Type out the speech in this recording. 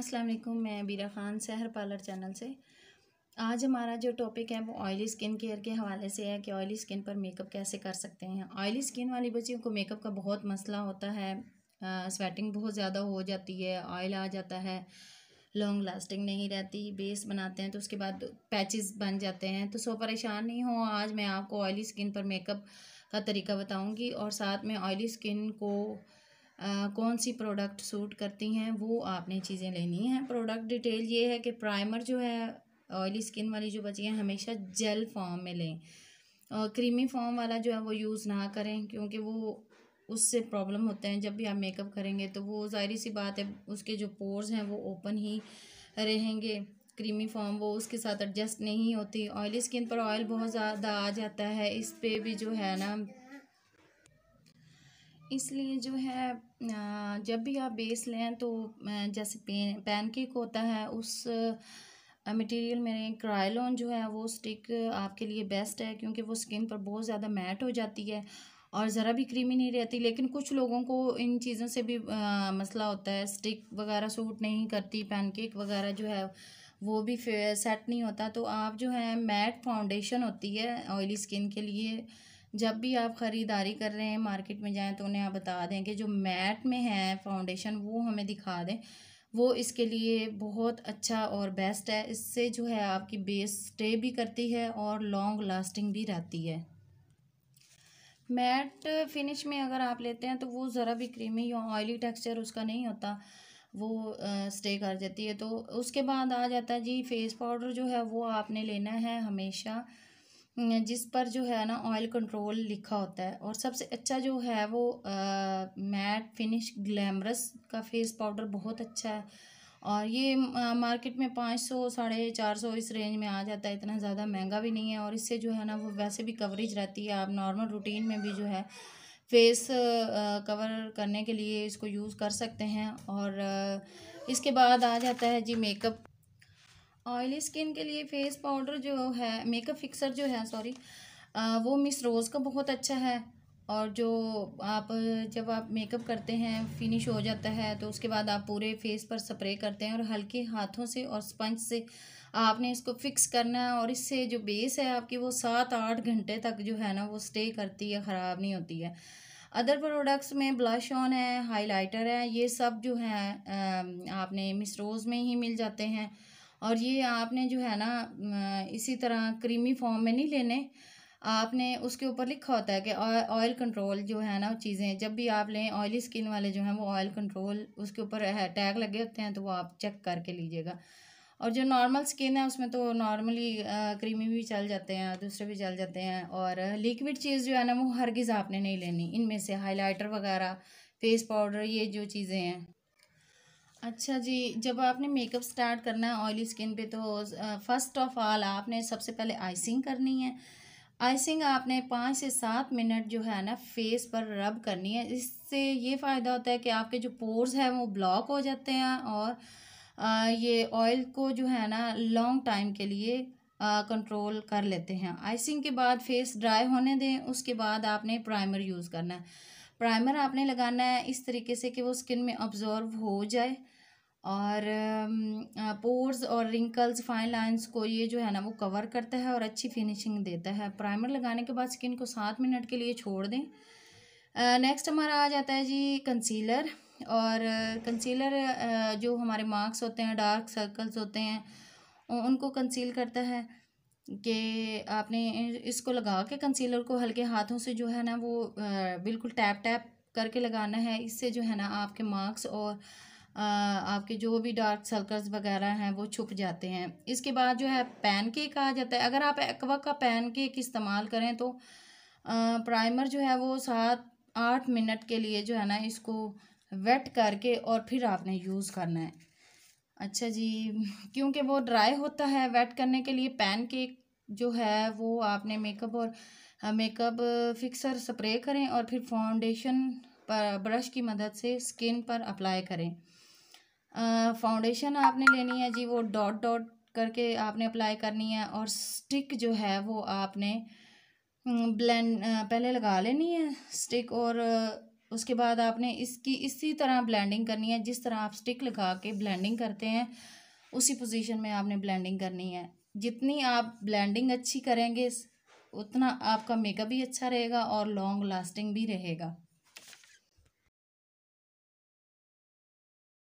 अस्सलाम वालेकुम मैं बीरा ख़ान सहर पार्लर चैनल से आज हमारा जो टॉपिक है वो ऑयली स्किन केयर के हवाले से है कि ऑयली स्किन पर मेकअप कैसे कर सकते हैं ऑयली स्किन वाली बच्चियों को मेकअप का बहुत मसला होता है आ, स्वेटिंग बहुत ज़्यादा हो जाती है ऑयल आ जाता है लॉन्ग लास्टिंग नहीं रहती बेस बनाते हैं तो उसके बाद पैचेस बन जाते हैं तो सो परेशान नहीं हो आज मैं आपको ऑयली स्किन पर मेकअप का तरीका बताऊँगी और साथ में ऑयली स्किन को आ, कौन सी प्रोडक्ट सूट करती हैं वो आपने चीज़ें लेनी हैं प्रोडक्ट डिटेल ये है कि प्राइमर जो है ऑयली स्किन वाली जो बची है हमेशा जेल फॉर्म में लें और क्रीमी फॉर्म वाला जो है वो यूज़ ना करें क्योंकि वो उससे प्रॉब्लम होते हैं जब भी आप मेकअप करेंगे तो वो ज़ाहिर सी बात है उसके जो पोर्स हैं वो ओपन ही रहेंगे क्रीमी फॉर्म वो उसके साथ एडजस्ट नहीं होती ऑयली स्किन पर ऑयल बहुत ज़्यादा आ जाता है इस पर भी जो है ना इसलिए जो है जब भी आप बेस लें तो जैसे पेन पैनकेक होता है उस मटेरियल में क्रायलॉन जो है वो स्टिक आपके लिए बेस्ट है क्योंकि वो स्किन पर बहुत ज़्यादा मैट हो जाती है और ज़रा भी क्रीमी नहीं रहती लेकिन कुछ लोगों को इन चीज़ों से भी आ, मसला होता है स्टिक वगैरह सूट नहीं करती पैनकेक वगैरह जो है वो भी सेट नहीं होता तो आप जो है मैट फाउंडेशन होती है ऑयली स्किन के लिए जब भी आप ख़रीदारी कर रहे हैं मार्केट में जाएँ तो उन्हें आप बता दें कि जो मैट में है फाउंडेशन वो हमें दिखा दें वो इसके लिए बहुत अच्छा और बेस्ट है इससे जो है आपकी बेस स्टे भी करती है और लॉन्ग लास्टिंग भी रहती है मैट फिनिश में अगर आप लेते हैं तो वो ज़रा भी क्रीमी या ऑयली टेक्सचर उसका नहीं होता वो स्टे कर जाती है तो उसके बाद आ जाता है जी फेस पाउडर जो है वो आपने लेना है हमेशा जिस पर जो है ना ऑयल कंट्रोल लिखा होता है और सबसे अच्छा जो है वो मैट फिनिश ग्लैमरस का फेस पाउडर बहुत अच्छा है और ये मार्केट में पाँच सौ साढ़े चार सौ इस रेंज में आ जाता है इतना ज़्यादा महंगा भी नहीं है और इससे जो है ना वो वैसे भी कवरेज रहती है आप नॉर्मल रूटीन में भी जो है फेस कवर करने के लिए इसको यूज़ कर सकते हैं और इसके बाद आ जाता है जी मेकअप ऑयली स्किन के लिए फेस पाउडर जो है मेकअप फिक्सर जो है सॉरी वो मिस रोज़ का बहुत अच्छा है और जो आप जब आप मेकअप करते हैं फिनिश हो जाता है तो उसके बाद आप पूरे फेस पर स्प्रे करते हैं और हल्के हाथों से और स्पंज से आपने इसको फिक्स करना है और इससे जो बेस है आपकी वो सात आठ घंटे तक जो है ना वो स्टे करती है ख़राब नहीं होती है अदर प्रोडक्ट्स में ब्लश ऑन है हाइलाइटर है ये सब जो है आपने मिस रोज़ में ही मिल जाते हैं और ये आपने जो है ना इसी तरह क्रीमी फॉर्म में नहीं लेने आपने उसके ऊपर लिखा होता है कि ऑयल कंट्रोल जो है ना चीज़ें जब भी आप लें ऑयली स्किन वाले जो हैं वो ऑयल कंट्रोल उसके ऊपर टैग लगे होते हैं तो वो आप चेक करके लीजिएगा और जो नॉर्मल स्किन है उसमें तो नॉर्मली क्रीमी भी चल जाते हैं दूसरे भी चल जाते हैं और लिक्विड चीज़ जो है ना वो हरगिज़ आपने नहीं लेनी इनमें से हाइलाइटर वगैरह फेस पाउडर ये जो चीज़ें हैं अच्छा जी जब आपने मेकअप स्टार्ट करना है ऑयली स्किन पे तो फर्स्ट ऑफ ऑल आपने सबसे पहले आइसिंग करनी है आइसिंग आपने पाँच से सात मिनट जो है ना फेस पर रब करनी है इससे ये फ़ायदा होता है कि आपके जो पोर्स हैं वो ब्लॉक हो जाते हैं और ये ऑयल को जो है ना लॉन्ग टाइम के लिए कंट्रोल कर लेते हैं आइसिंग के बाद फेस ड्राई होने दें उसके बाद आपने प्राइमर यूज़ करना है प्राइमर आपने लगाना है इस तरीके से कि वो स्किन में ऑब्ज़ॉर्व हो जाए और पोर्स और रिंकल्स फाइन लाइंस को ये जो है ना वो कवर करता है और अच्छी फिनिशिंग देता है प्राइमर लगाने के बाद स्किन को सात मिनट के लिए छोड़ दें नेक्स्ट हमारा आ जाता है जी कंसीलर और कंसीलर जो हमारे मार्क्स होते हैं डार्क सर्कल्स होते हैं उनको कंसील करता है कि आपने इसको लगा के कंसीलर को हल्के हाथों से जो है ना वो बिल्कुल टैप टैप करके लगाना है इससे जो है ना आपके मार्क्स और आपके जो भी डार्क सर्कल्स वगैरह हैं वो छुप जाते हैं इसके बाद जो है पैन केक आ जाता है अगर आप एक्वा का पैन केक इस्तेमाल करें तो प्राइमर जो है वो सात आठ मिनट के लिए जो है ना इसको वेट करके और फिर आपने यूज़ करना है अच्छा जी क्योंकि वो ड्राई होता है वेट करने के लिए पैन केक जो है वो आपने मेकअप और मेकअप फिक्सर स्प्रे करें और फिर फाउंडेशन पर ब्रश की मदद से स्किन पर अप्लाई करें फाउंडेशन आपने लेनी है जी वो डॉट डॉट करके आपने अप्लाई करनी है और स्टिक जो है वो आपने ब्लेंड पहले लगा लेनी है स्टिक और उसके बाद आपने इसकी इसी तरह ब्लेंडिंग करनी है जिस तरह आप स्टिक लगा के ब्लेंडिंग करते हैं उसी पोजीशन में आपने ब्लेंडिंग करनी है जितनी आप ब्लेंडिंग अच्छी करेंगे उतना आपका मेकअप भी अच्छा रहेगा और लॉन्ग लास्टिंग भी रहेगा